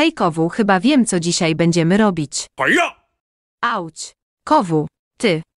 Hej Kowu, chyba wiem co dzisiaj będziemy robić. A ja! Auć. Kowu, ty,